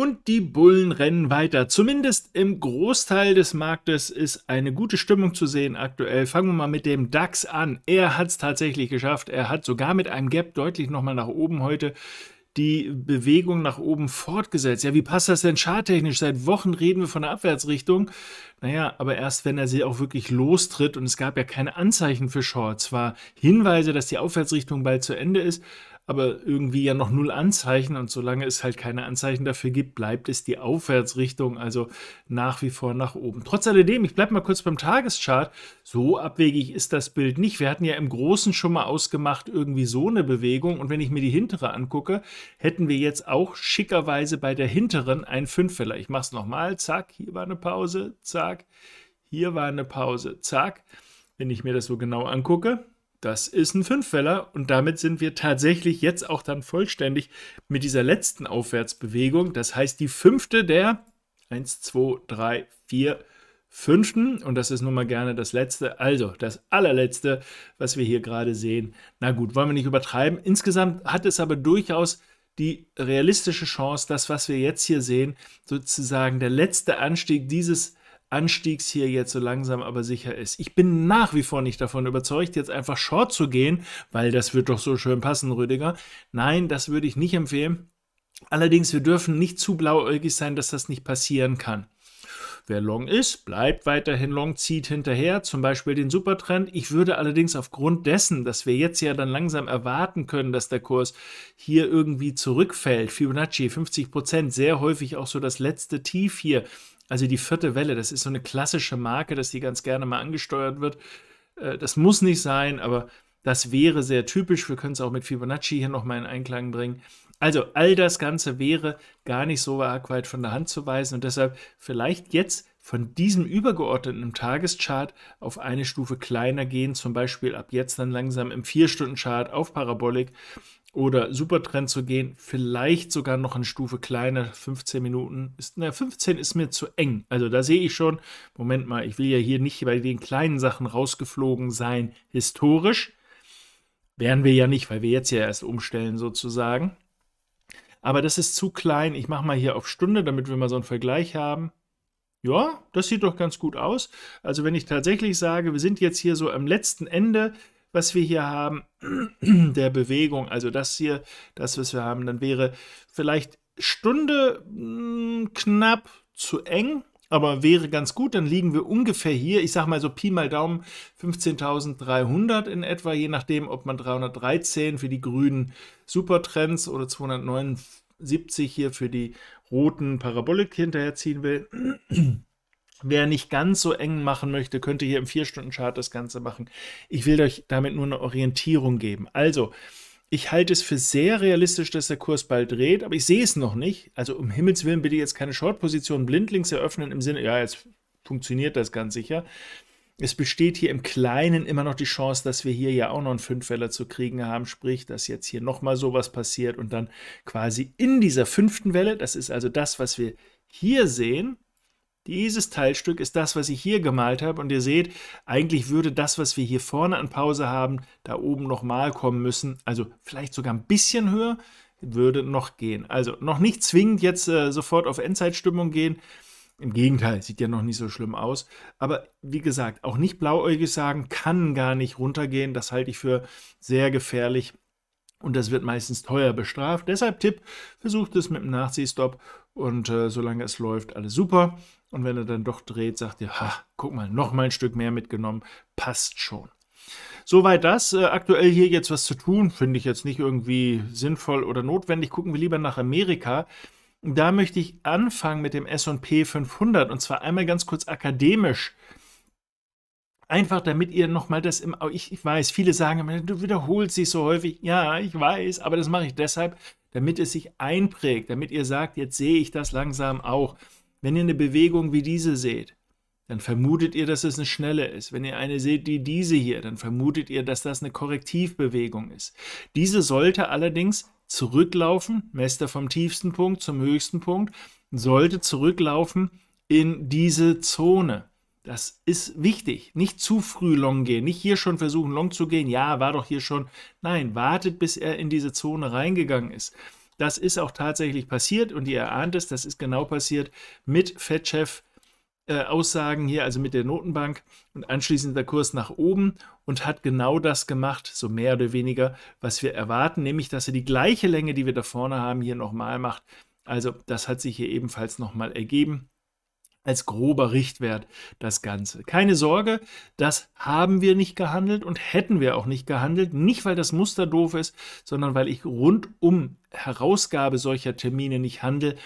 Und die Bullen rennen weiter. Zumindest im Großteil des Marktes ist eine gute Stimmung zu sehen aktuell. Fangen wir mal mit dem DAX an. Er hat es tatsächlich geschafft. Er hat sogar mit einem Gap deutlich nochmal nach oben heute die Bewegung nach oben fortgesetzt. Ja, wie passt das denn charttechnisch? Seit Wochen reden wir von der Abwärtsrichtung. Naja, aber erst wenn er sie auch wirklich lostritt und es gab ja keine Anzeichen für Shorts, zwar Hinweise, dass die Aufwärtsrichtung bald zu Ende ist, aber irgendwie ja noch null Anzeichen und solange es halt keine Anzeichen dafür gibt, bleibt es die Aufwärtsrichtung, also nach wie vor nach oben. Trotz alledem, ich bleibe mal kurz beim Tageschart, so abwegig ist das Bild nicht. Wir hatten ja im Großen schon mal ausgemacht, irgendwie so eine Bewegung und wenn ich mir die hintere angucke, hätten wir jetzt auch schickerweise bei der hinteren einen Fünffeller. Ich mache es nochmal, zack, hier war eine Pause, zack, hier war eine Pause, zack. Wenn ich mir das so genau angucke, das ist ein Fünffäller und damit sind wir tatsächlich jetzt auch dann vollständig mit dieser letzten Aufwärtsbewegung. Das heißt, die fünfte der 1, 2, 3, 4, fünften und das ist nun mal gerne das letzte, also das allerletzte, was wir hier gerade sehen. Na gut, wollen wir nicht übertreiben. Insgesamt hat es aber durchaus die realistische Chance, das, was wir jetzt hier sehen, sozusagen der letzte Anstieg dieses Anstiegs hier jetzt so langsam aber sicher ist. Ich bin nach wie vor nicht davon überzeugt, jetzt einfach Short zu gehen, weil das wird doch so schön passen, Rüdiger. Nein, das würde ich nicht empfehlen. Allerdings, wir dürfen nicht zu blauäugig sein, dass das nicht passieren kann. Wer long ist, bleibt weiterhin long, zieht hinterher, zum Beispiel den Supertrend. Ich würde allerdings aufgrund dessen, dass wir jetzt ja dann langsam erwarten können, dass der Kurs hier irgendwie zurückfällt, Fibonacci 50 Prozent, sehr häufig auch so das letzte Tief hier also die vierte Welle, das ist so eine klassische Marke, dass die ganz gerne mal angesteuert wird. Äh, das muss nicht sein, aber das wäre sehr typisch. Wir können es auch mit Fibonacci hier nochmal in Einklang bringen. Also all das Ganze wäre gar nicht so arg weit von der Hand zu weisen und deshalb vielleicht jetzt von diesem übergeordneten Tageschart auf eine Stufe kleiner gehen, zum Beispiel ab jetzt dann langsam im 4-Stunden-Chart auf Parabolik oder Supertrend zu gehen, vielleicht sogar noch eine Stufe kleiner, 15 Minuten. Ist, na, 15 ist mir zu eng. Also da sehe ich schon, Moment mal, ich will ja hier nicht bei den kleinen Sachen rausgeflogen sein, historisch. Wären wir ja nicht, weil wir jetzt ja erst umstellen sozusagen. Aber das ist zu klein. Ich mache mal hier auf Stunde, damit wir mal so einen Vergleich haben. Ja, das sieht doch ganz gut aus. Also wenn ich tatsächlich sage, wir sind jetzt hier so am letzten Ende, was wir hier haben, der Bewegung, also das hier, das, was wir haben, dann wäre vielleicht Stunde hm, knapp zu eng, aber wäre ganz gut. Dann liegen wir ungefähr hier, ich sage mal so Pi mal Daumen, 15.300 in etwa, je nachdem, ob man 313 für die grünen Supertrends oder 279 hier für die roten Parabolik hinterherziehen will. Wer nicht ganz so eng machen möchte, könnte hier im vier stunden chart das Ganze machen. Ich will euch damit nur eine Orientierung geben. Also, ich halte es für sehr realistisch, dass der Kurs bald dreht, aber ich sehe es noch nicht. Also, um Himmels Willen, bitte jetzt keine Short-Position blindlings eröffnen im Sinne, ja, jetzt funktioniert das ganz sicher. Es besteht hier im Kleinen immer noch die Chance, dass wir hier ja auch noch einen Fünfweller zu kriegen haben, sprich, dass jetzt hier nochmal sowas passiert und dann quasi in dieser fünften Welle, das ist also das, was wir hier sehen, dieses Teilstück ist das, was ich hier gemalt habe und ihr seht, eigentlich würde das, was wir hier vorne an Pause haben, da oben nochmal kommen müssen, also vielleicht sogar ein bisschen höher, würde noch gehen. Also noch nicht zwingend jetzt äh, sofort auf Endzeitstimmung gehen, im Gegenteil, sieht ja noch nicht so schlimm aus. Aber wie gesagt, auch nicht blauäugig sagen, kann gar nicht runtergehen. Das halte ich für sehr gefährlich und das wird meistens teuer bestraft. Deshalb Tipp, versucht es mit dem Nachziehstopp und äh, solange es läuft, alles super. Und wenn er dann doch dreht, sagt ihr, ha, guck mal, noch mal ein Stück mehr mitgenommen, passt schon. Soweit das. Äh, aktuell hier jetzt was zu tun, finde ich jetzt nicht irgendwie sinnvoll oder notwendig. Gucken wir lieber nach Amerika. Da möchte ich anfangen mit dem SP 500 und zwar einmal ganz kurz akademisch. Einfach damit ihr nochmal das im. Ich, ich weiß, viele sagen immer, du wiederholst dich so häufig. Ja, ich weiß, aber das mache ich deshalb, damit es sich einprägt, damit ihr sagt, jetzt sehe ich das langsam auch. Wenn ihr eine Bewegung wie diese seht, dann vermutet ihr, dass es eine schnelle ist. Wenn ihr eine seht wie diese hier, dann vermutet ihr, dass das eine Korrektivbewegung ist. Diese sollte allerdings zurücklaufen, Mester vom tiefsten Punkt zum höchsten Punkt, sollte zurücklaufen in diese Zone. Das ist wichtig. Nicht zu früh long gehen. Nicht hier schon versuchen, long zu gehen. Ja, war doch hier schon. Nein, wartet, bis er in diese Zone reingegangen ist. Das ist auch tatsächlich passiert und ihr erahnt es, das ist genau passiert mit Fettchef chef äh, Aussagen hier, also mit der Notenbank und anschließend der Kurs nach oben und hat genau das gemacht, so mehr oder weniger, was wir erwarten, nämlich dass er die gleiche Länge, die wir da vorne haben, hier nochmal macht. Also das hat sich hier ebenfalls nochmal ergeben als grober Richtwert das Ganze. Keine Sorge, das haben wir nicht gehandelt und hätten wir auch nicht gehandelt. Nicht, weil das Muster doof ist, sondern weil ich rund um Herausgabe solcher Termine nicht handle.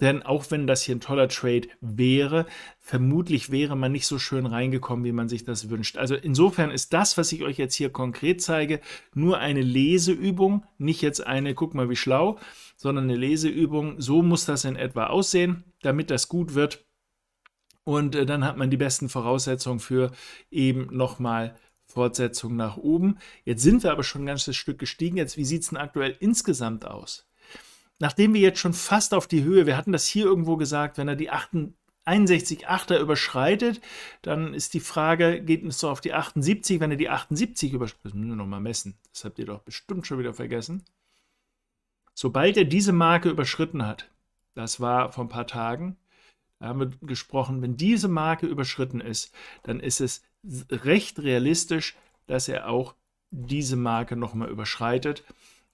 Denn auch wenn das hier ein toller Trade wäre, vermutlich wäre man nicht so schön reingekommen, wie man sich das wünscht. Also insofern ist das, was ich euch jetzt hier konkret zeige, nur eine Leseübung, nicht jetzt eine, guck mal wie schlau, sondern eine Leseübung. So muss das in etwa aussehen, damit das gut wird und äh, dann hat man die besten Voraussetzungen für eben nochmal Fortsetzung nach oben. Jetzt sind wir aber schon ein ganzes Stück gestiegen. Jetzt, wie sieht es denn aktuell insgesamt aus? Nachdem wir jetzt schon fast auf die Höhe, wir hatten das hier irgendwo gesagt, wenn er die 61,8er überschreitet, dann ist die Frage, geht es so auf die 78? Wenn er die 78 überschreitet, müssen wir nochmal messen. Das habt ihr doch bestimmt schon wieder vergessen. Sobald er diese Marke überschritten hat, das war vor ein paar Tagen, haben wir gesprochen, wenn diese Marke überschritten ist, dann ist es recht realistisch, dass er auch diese Marke nochmal überschreitet.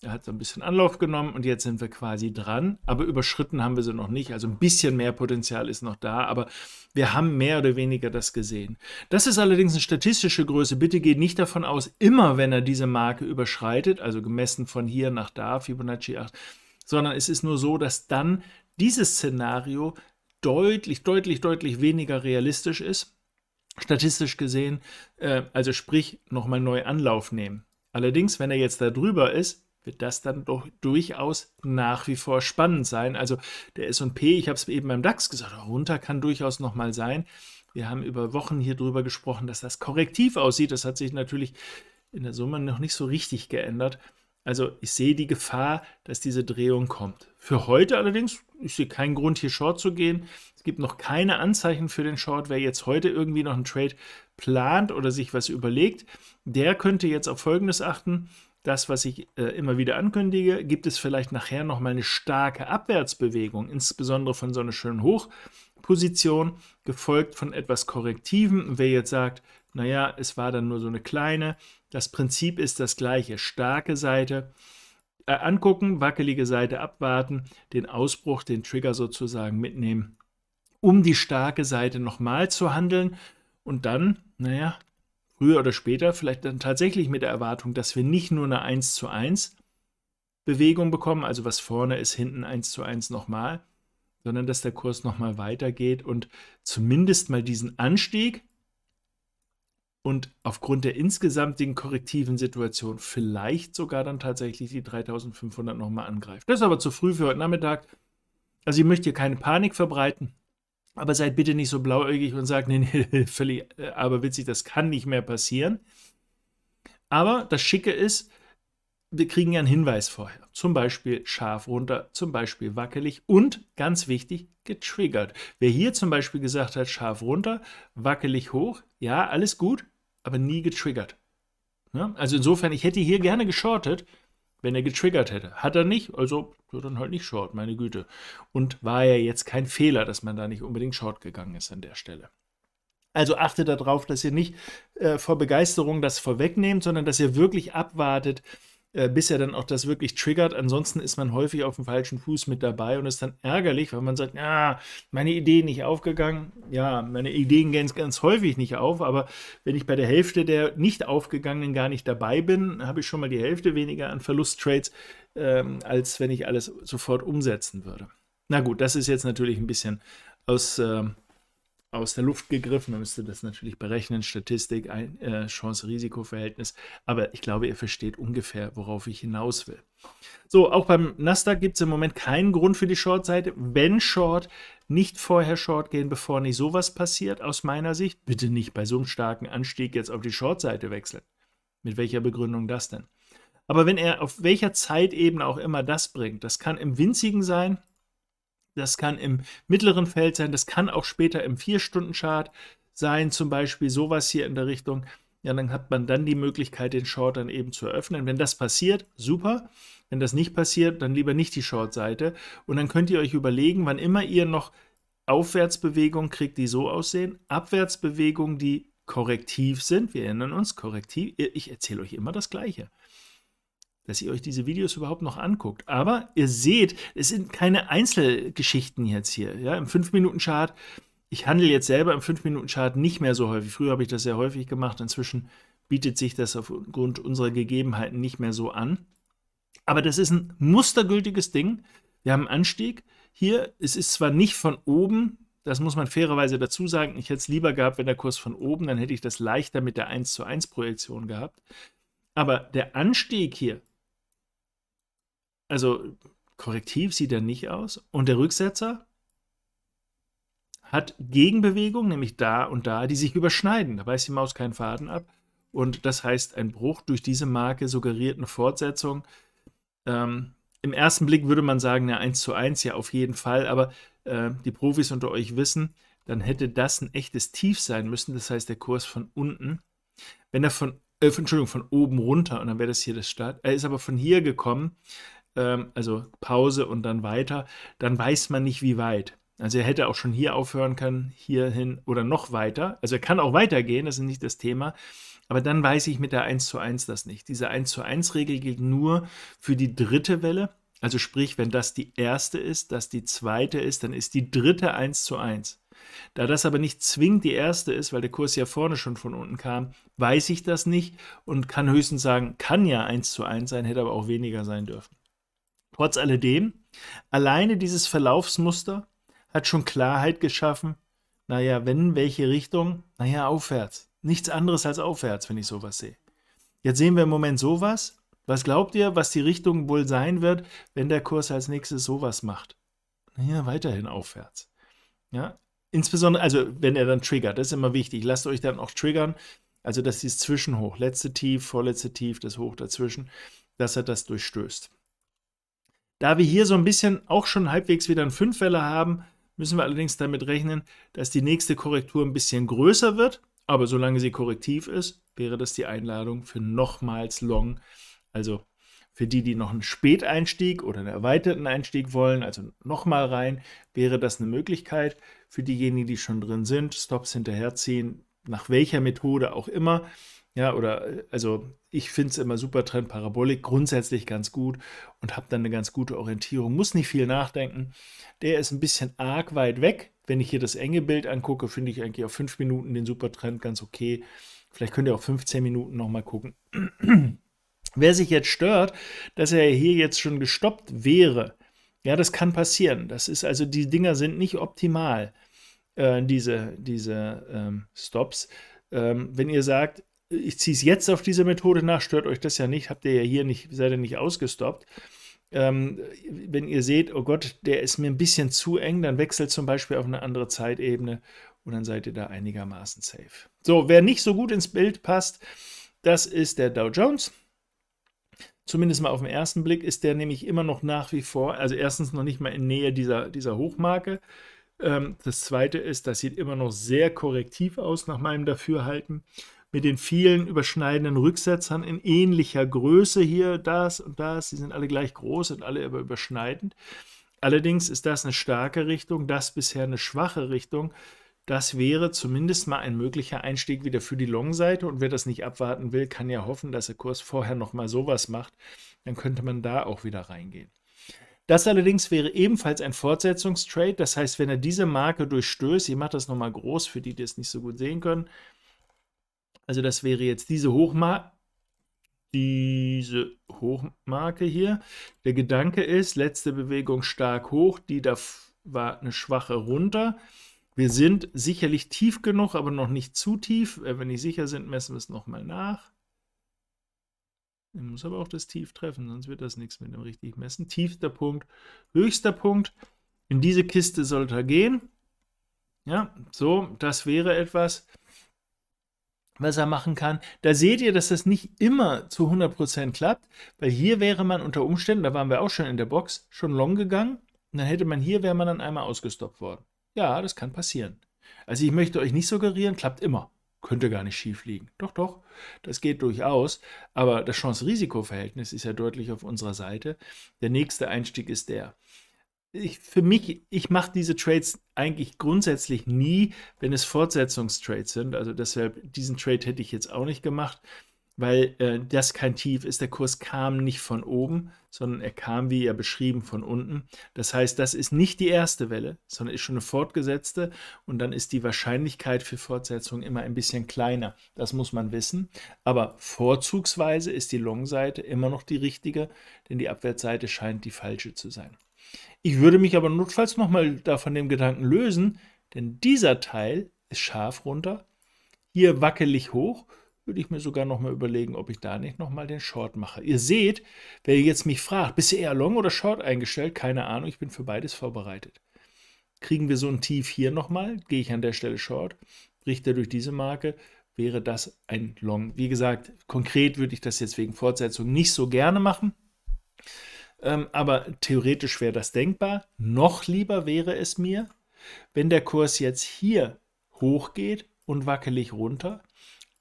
Er hat so ein bisschen Anlauf genommen und jetzt sind wir quasi dran. Aber überschritten haben wir sie noch nicht. Also ein bisschen mehr Potenzial ist noch da, aber wir haben mehr oder weniger das gesehen. Das ist allerdings eine statistische Größe. Bitte geht nicht davon aus, immer wenn er diese Marke überschreitet, also gemessen von hier nach da, Fibonacci 8, sondern es ist nur so, dass dann dieses Szenario deutlich, deutlich, deutlich weniger realistisch ist, statistisch gesehen, äh, also sprich nochmal neu Anlauf nehmen. Allerdings, wenn er jetzt da drüber ist, wird das dann doch durchaus nach wie vor spannend sein. Also der SP, ich habe es eben beim DAX gesagt, runter kann durchaus nochmal sein. Wir haben über Wochen hier drüber gesprochen, dass das korrektiv aussieht. Das hat sich natürlich in der Summe noch nicht so richtig geändert. Also ich sehe die Gefahr, dass diese Drehung kommt. Für heute allerdings, ich sehe keinen Grund, hier Short zu gehen. Es gibt noch keine Anzeichen für den Short. Wer jetzt heute irgendwie noch einen Trade plant oder sich was überlegt, der könnte jetzt auf Folgendes achten. Das, was ich äh, immer wieder ankündige, gibt es vielleicht nachher nochmal eine starke Abwärtsbewegung, insbesondere von so einer schönen Hochposition, gefolgt von etwas Korrektiven. wer jetzt sagt, naja, es war dann nur so eine kleine, das Prinzip ist das gleiche, starke Seite, äh, angucken, wackelige Seite abwarten, den Ausbruch, den Trigger sozusagen mitnehmen, um die starke Seite nochmal zu handeln und dann, naja, früher oder später, vielleicht dann tatsächlich mit der Erwartung, dass wir nicht nur eine 1 zu 1 Bewegung bekommen, also was vorne ist, hinten 1 zu 1 nochmal, sondern dass der Kurs nochmal weitergeht und zumindest mal diesen Anstieg, und aufgrund der insgesamtigen korrektiven Situation vielleicht sogar dann tatsächlich die 3500 nochmal angreift. Das ist aber zu früh für heute Nachmittag. Also ich möchte hier keine Panik verbreiten, aber seid bitte nicht so blauäugig und sagt, nee, nee, völlig, äh, aber witzig, das kann nicht mehr passieren. Aber das Schicke ist, wir kriegen ja einen Hinweis vorher. Zum Beispiel scharf runter, zum Beispiel wackelig und ganz wichtig, getriggert. Wer hier zum Beispiel gesagt hat, scharf runter, wackelig hoch, ja, alles gut, aber nie getriggert. Ja? Ne? Also insofern, ich hätte hier gerne geschortet, wenn er getriggert hätte. Hat er nicht, also dann halt nicht short, meine Güte. Und war ja jetzt kein Fehler, dass man da nicht unbedingt short gegangen ist an der Stelle. Also achtet darauf, dass ihr nicht äh, vor Begeisterung das vorwegnehmt, sondern dass ihr wirklich abwartet, äh, bis er dann auch das wirklich triggert. Ansonsten ist man häufig auf dem falschen Fuß mit dabei und ist dann ärgerlich, weil man sagt, ja, meine Idee nicht aufgegangen. Ja, meine Ideen gehen ganz häufig nicht auf, aber wenn ich bei der Hälfte der nicht aufgegangenen gar nicht dabei bin, habe ich schon mal die Hälfte weniger an Verlusttrades, ähm, als wenn ich alles sofort umsetzen würde. Na gut, das ist jetzt natürlich ein bisschen aus... Ähm, aus der Luft gegriffen. Man müsste das natürlich berechnen, Statistik, ein, äh, Chance-Risiko-Verhältnis. Aber ich glaube, ihr versteht ungefähr, worauf ich hinaus will. So, auch beim Nasdaq gibt es im Moment keinen Grund für die Short-Seite. Wenn Short, nicht vorher Short gehen, bevor nicht sowas passiert, aus meiner Sicht. Bitte nicht bei so einem starken Anstieg jetzt auf die Short-Seite wechseln. Mit welcher Begründung das denn? Aber wenn er auf welcher Zeitebene auch immer das bringt, das kann im winzigen sein, das kann im mittleren Feld sein, das kann auch später im 4-Stunden-Chart sein, zum Beispiel sowas hier in der Richtung. Ja, dann hat man dann die Möglichkeit, den Short dann eben zu eröffnen. Wenn das passiert, super. Wenn das nicht passiert, dann lieber nicht die Short-Seite. Und dann könnt ihr euch überlegen, wann immer ihr noch Aufwärtsbewegungen kriegt, die so aussehen, Abwärtsbewegungen, die korrektiv sind. Wir erinnern uns, korrektiv, ich erzähle euch immer das Gleiche dass ihr euch diese Videos überhaupt noch anguckt. Aber ihr seht, es sind keine Einzelgeschichten jetzt hier. Ja, Im 5-Minuten-Chart, ich handle jetzt selber im 5-Minuten-Chart nicht mehr so häufig. Früher habe ich das sehr häufig gemacht. Inzwischen bietet sich das aufgrund unserer Gegebenheiten nicht mehr so an. Aber das ist ein mustergültiges Ding. Wir haben einen Anstieg hier. Es ist zwar nicht von oben, das muss man fairerweise dazu sagen. Ich hätte es lieber gehabt, wenn der Kurs von oben, dann hätte ich das leichter mit der 1 zu 1 Projektion gehabt. Aber der Anstieg hier also korrektiv sieht er nicht aus. Und der Rücksetzer hat Gegenbewegungen, nämlich da und da, die sich überschneiden. Da beißt die Maus keinen Faden ab. Und das heißt, ein Bruch durch diese Marke suggeriert eine Fortsetzung. Ähm, Im ersten Blick würde man sagen, ja, 1 zu 1, ja, auf jeden Fall. Aber äh, die Profis unter euch wissen, dann hätte das ein echtes Tief sein müssen. Das heißt, der Kurs von unten. Wenn er von, äh, Entschuldigung, von oben runter, und dann wäre das hier das Start. Er ist aber von hier gekommen ähm, also Pause und dann weiter, dann weiß man nicht, wie weit. Also er hätte auch schon hier aufhören können, hierhin oder noch weiter. Also er kann auch weitergehen, das ist nicht das Thema. Aber dann weiß ich mit der 1 zu 1 das nicht. Diese 1 zu 1 Regel gilt nur für die dritte Welle. Also sprich, wenn das die erste ist, das die zweite ist, dann ist die dritte 1 zu 1. Da das aber nicht zwingend die erste ist, weil der Kurs ja vorne schon von unten kam, weiß ich das nicht und kann höchstens sagen, kann ja 1 zu 1 sein, hätte aber auch weniger sein dürfen. Trotz alledem, alleine dieses Verlaufsmuster hat schon Klarheit geschaffen, naja, wenn, welche Richtung, naja, aufwärts. Nichts anderes als aufwärts, wenn ich sowas sehe. Jetzt sehen wir im Moment sowas. Was glaubt ihr, was die Richtung wohl sein wird, wenn der Kurs als nächstes sowas macht? Naja, weiterhin aufwärts. Ja, insbesondere, also wenn er dann triggert, das ist immer wichtig. Lasst euch dann auch triggern. Also, dass dieses Zwischenhoch, letzte Tief, vorletzte Tief, das Hoch dazwischen, dass er das durchstößt. Da wir hier so ein bisschen auch schon halbwegs wieder einen Fünfwähler haben, müssen wir allerdings damit rechnen, dass die nächste Korrektur ein bisschen größer wird. Aber solange sie korrektiv ist, wäre das die Einladung für nochmals Long. Also für die, die noch einen Späteinstieg oder einen erweiterten Einstieg wollen, also nochmal rein, wäre das eine Möglichkeit. Für diejenigen, die schon drin sind, Stops hinterherziehen, nach welcher Methode auch immer. Ja, oder also ich finde es immer super Trend Parabolik grundsätzlich ganz gut und habe dann eine ganz gute Orientierung. Muss nicht viel nachdenken. Der ist ein bisschen arg weit weg. Wenn ich hier das enge Bild angucke, finde ich eigentlich auf fünf Minuten den super Trend ganz okay. Vielleicht könnt ihr auch 15 Minuten nochmal gucken. Wer sich jetzt stört, dass er hier jetzt schon gestoppt wäre, ja, das kann passieren. Das ist also, die Dinger sind nicht optimal. Äh, diese, diese ähm, Stops. Ähm, wenn ihr sagt, ich ziehe es jetzt auf diese Methode nach, stört euch das ja nicht, habt ihr ja hier nicht, seid ihr nicht ausgestoppt. Ähm, wenn ihr seht, oh Gott, der ist mir ein bisschen zu eng, dann wechselt zum Beispiel auf eine andere Zeitebene und dann seid ihr da einigermaßen safe. So, wer nicht so gut ins Bild passt, das ist der Dow Jones. Zumindest mal auf den ersten Blick ist der nämlich immer noch nach wie vor, also erstens noch nicht mal in Nähe dieser, dieser Hochmarke. Ähm, das zweite ist, das sieht immer noch sehr korrektiv aus, nach meinem Dafürhalten. Mit den vielen überschneidenden Rücksetzern in ähnlicher Größe hier, das und das. Die sind alle gleich groß und alle aber überschneidend. Allerdings ist das eine starke Richtung, das bisher eine schwache Richtung. Das wäre zumindest mal ein möglicher Einstieg wieder für die Long-Seite. Und wer das nicht abwarten will, kann ja hoffen, dass der Kurs vorher nochmal sowas macht. Dann könnte man da auch wieder reingehen. Das allerdings wäre ebenfalls ein Fortsetzungstrade. Das heißt, wenn er diese Marke durchstößt, ich mache das nochmal groß für die, die es nicht so gut sehen können. Also das wäre jetzt diese Hochmarke, diese Hochmarke hier. Der Gedanke ist, letzte Bewegung stark hoch, die da war eine schwache runter. Wir sind sicherlich tief genug, aber noch nicht zu tief. Äh, wenn wir nicht sicher sind, messen wir es nochmal nach. Ich muss aber auch das Tief treffen, sonst wird das nichts mit dem richtig Messen. Tiefster Punkt, höchster Punkt. In diese Kiste sollte er gehen. Ja, so, das wäre etwas, was er machen kann. Da seht ihr, dass das nicht immer zu 100% klappt, weil hier wäre man unter Umständen, da waren wir auch schon in der Box, schon long gegangen. Und dann hätte man hier, wäre man dann einmal ausgestoppt worden. Ja, das kann passieren. Also ich möchte euch nicht suggerieren, klappt immer könnte gar nicht schief liegen. Doch, doch, das geht durchaus. Aber das Chance-Risiko-Verhältnis ist ja deutlich auf unserer Seite. Der nächste Einstieg ist der. Ich, für mich, ich mache diese Trades eigentlich grundsätzlich nie, wenn es Fortsetzungstrades sind. Also deshalb, diesen Trade hätte ich jetzt auch nicht gemacht weil äh, das kein Tief ist. Der Kurs kam nicht von oben, sondern er kam, wie ja beschrieben, von unten. Das heißt, das ist nicht die erste Welle, sondern ist schon eine fortgesetzte und dann ist die Wahrscheinlichkeit für Fortsetzung immer ein bisschen kleiner. Das muss man wissen. Aber vorzugsweise ist die Long-Seite immer noch die richtige, denn die Abwärtsseite scheint die falsche zu sein. Ich würde mich aber notfalls nochmal davon dem Gedanken lösen, denn dieser Teil ist scharf runter, hier wackelig hoch würde ich mir sogar noch mal überlegen, ob ich da nicht noch mal den Short mache. Ihr seht, wer jetzt mich fragt, bist du eher Long oder Short eingestellt? Keine Ahnung, ich bin für beides vorbereitet. Kriegen wir so ein Tief hier noch mal, gehe ich an der Stelle Short, bricht er durch diese Marke, wäre das ein Long. Wie gesagt, konkret würde ich das jetzt wegen Fortsetzung nicht so gerne machen. Ähm, aber theoretisch wäre das denkbar. Noch lieber wäre es mir, wenn der Kurs jetzt hier hochgeht und wackelig runter,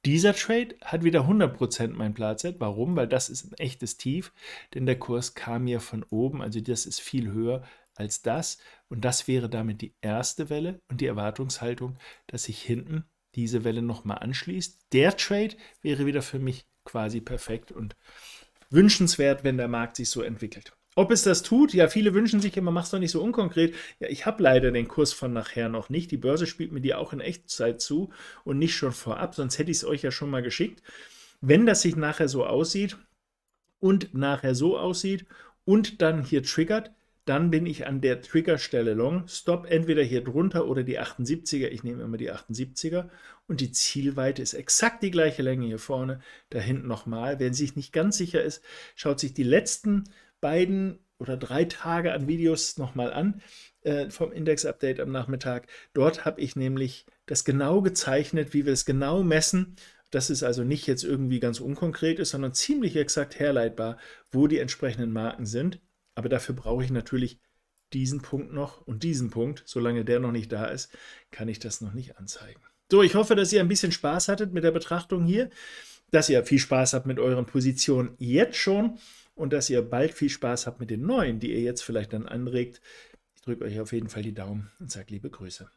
dieser Trade hat wieder 100% mein platz Warum? Weil das ist ein echtes Tief, denn der Kurs kam ja von oben, also das ist viel höher als das. Und das wäre damit die erste Welle und die Erwartungshaltung, dass sich hinten diese Welle nochmal anschließt. Der Trade wäre wieder für mich quasi perfekt und wünschenswert, wenn der Markt sich so entwickelt. Ob es das tut? Ja, viele wünschen sich immer, mach's doch nicht so unkonkret. Ja, ich habe leider den Kurs von nachher noch nicht. Die Börse spielt mir die auch in Echtzeit zu und nicht schon vorab, sonst hätte ich es euch ja schon mal geschickt. Wenn das sich nachher so aussieht und nachher so aussieht und dann hier triggert, dann bin ich an der Triggerstelle long. Stop entweder hier drunter oder die 78er. Ich nehme immer die 78er. Und die Zielweite ist exakt die gleiche Länge hier vorne. Da hinten nochmal. Wer sich nicht ganz sicher ist, schaut sich die letzten beiden oder drei Tage an Videos nochmal an äh, vom Index-Update am Nachmittag. Dort habe ich nämlich das genau gezeichnet, wie wir es genau messen, dass es also nicht jetzt irgendwie ganz unkonkret ist, sondern ziemlich exakt herleitbar, wo die entsprechenden Marken sind. Aber dafür brauche ich natürlich diesen Punkt noch und diesen Punkt. Solange der noch nicht da ist, kann ich das noch nicht anzeigen. So, ich hoffe, dass ihr ein bisschen Spaß hattet mit der Betrachtung hier, dass ihr viel Spaß habt mit euren Positionen jetzt schon und dass ihr bald viel Spaß habt mit den neuen, die ihr jetzt vielleicht dann anregt. Ich drücke euch auf jeden Fall die Daumen und sage liebe Grüße.